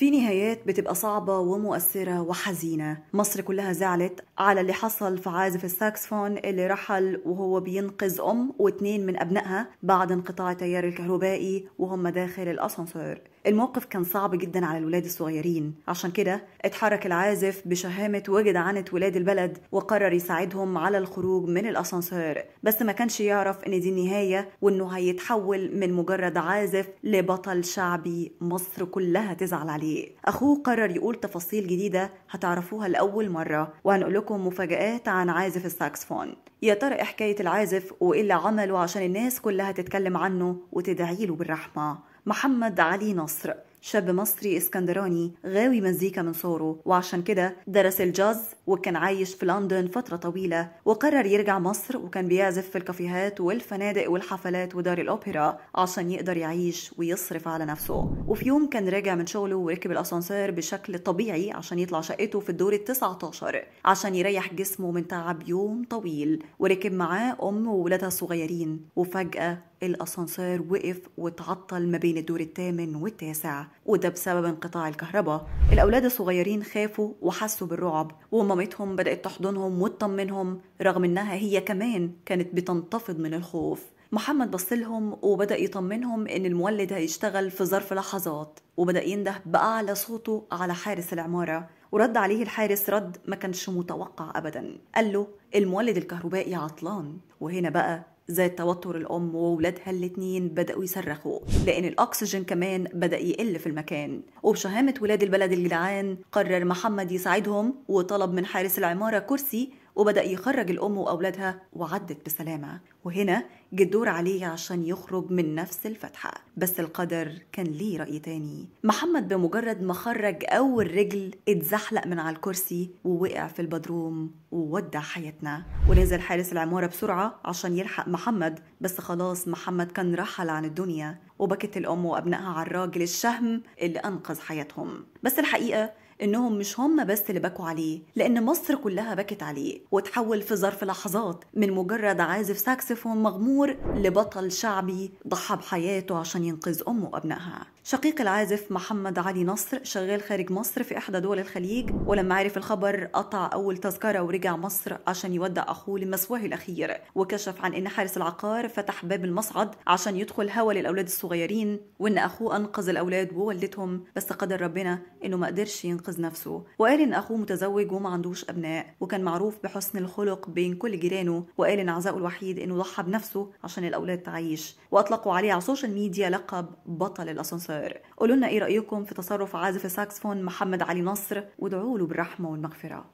في نهايات بتبقى صعبة ومؤثرة وحزينة مصر كلها زعلت على اللي حصل في عازف الساكسفون اللي رحل وهو بينقذ أم واثنين من أبنائها بعد انقطاع التيار الكهربائي وهم داخل الأسانسور الموقف كان صعب جدا على الولاد الصغيرين عشان كده اتحرك العازف بشهامة وجدعنة ولاد البلد وقرر يساعدهم على الخروج من الأسانسير بس ما كانش يعرف ان دي النهاية وانه هيتحول من مجرد عازف لبطل شعبي مصر كلها تزعل عليه أخوه قرر يقول تفاصيل جديدة هتعرفوها لأول مرة وهنقول لكم مفاجآت عن عازف الساكسفون يا ترى إيه حكاية العازف وإيه اللي عمله عشان الناس كلها تتكلم عنه وتدعيله بالرحمة محمد علي نصر شاب مصري اسكندراني غاوي مزيكا من صوره وعشان كده درس الجاز وكان عايش في لندن فترة طويلة وقرر يرجع مصر وكان بيعزف في الكافيهات والفنادق والحفلات ودار الأوبرا عشان يقدر يعيش ويصرف على نفسه وفي يوم كان راجع من شغله وركب الأسانسير بشكل طبيعي عشان يطلع شقته في الدور التسعة عشر عشان يريح جسمه من تعب يوم طويل وركب معاه أم وولادها الصغيرين وفجأة الأسانسير وقف واتعطل ما بين الدور الثامن والتاسع وده بسبب انقطاع الكهرباء الأولاد الصغيرين خافوا وحسوا بالرعب ومامتهم بدأت تحضنهم وتطمنهم رغم إنها هي كمان كانت بتنتفض من الخوف محمد بصلهم وبدأ يطمنهم إن المولد هيشتغل في ظرف لحظات وبدأ ينده بأعلى صوته على حارس العمارة ورد عليه الحارس رد ما كانش متوقع أبدا قال له المولد الكهربائي عطلان وهنا بقى زي توتر الأم واولادها الاتنين بدأوا يصرخوا لأن الأكسجين كمان بدأ يقل في المكان وبشهامة ولاد البلد الجدعان قرر محمد يساعدهم وطلب من حارس العمارة كرسي وبدأ يخرج الأم وأولادها وعدت بسلامة وهنا جه الدور عليه عشان يخرج من نفس الفتحة بس القدر كان ليه رأي تاني محمد بمجرد ما خرج أول رجل اتزحلق من على الكرسي ووقع في البدروم وودع حياتنا ونزل حارس العمارة بسرعة عشان يلحق محمد بس خلاص محمد كان رحل عن الدنيا وبكت الأم وأبنائها على الراجل الشهم اللي أنقذ حياتهم بس الحقيقة انهم مش هم بس اللي بكوا عليه لان مصر كلها بكت عليه وتحول في ظرف لحظات من مجرد عازف ساكسفون مغمور لبطل شعبي ضحى بحياته عشان ينقذ امه وابنائها شقيق العازف محمد علي نصر شغال خارج مصر في إحدى دول الخليج ولما عرف الخبر قطع أول تذكرة ورجع مصر عشان يودع أخوه لمسواه الأخير وكشف عن إن حارس العقار فتح باب المصعد عشان يدخل هوا للأولاد الصغيرين وإن أخوه أنقذ الأولاد ووالدتهم بس قدر ربنا إنه ما قدرش ينقذ نفسه وقال إن أخوه متزوج وما عندوش أبناء وكان معروف بحسن الخلق بين كل جيرانه وقال إن عزاؤه الوحيد إنه ضحى بنفسه عشان الأولاد تعيش وأطلقوا عليه على السوشيال ميديا لقب بطل الأسانسير الصار قولوا لنا ايه رايكم في تصرف عازف الساكسفون محمد علي نصر وادعوا له بالرحمه والمغفره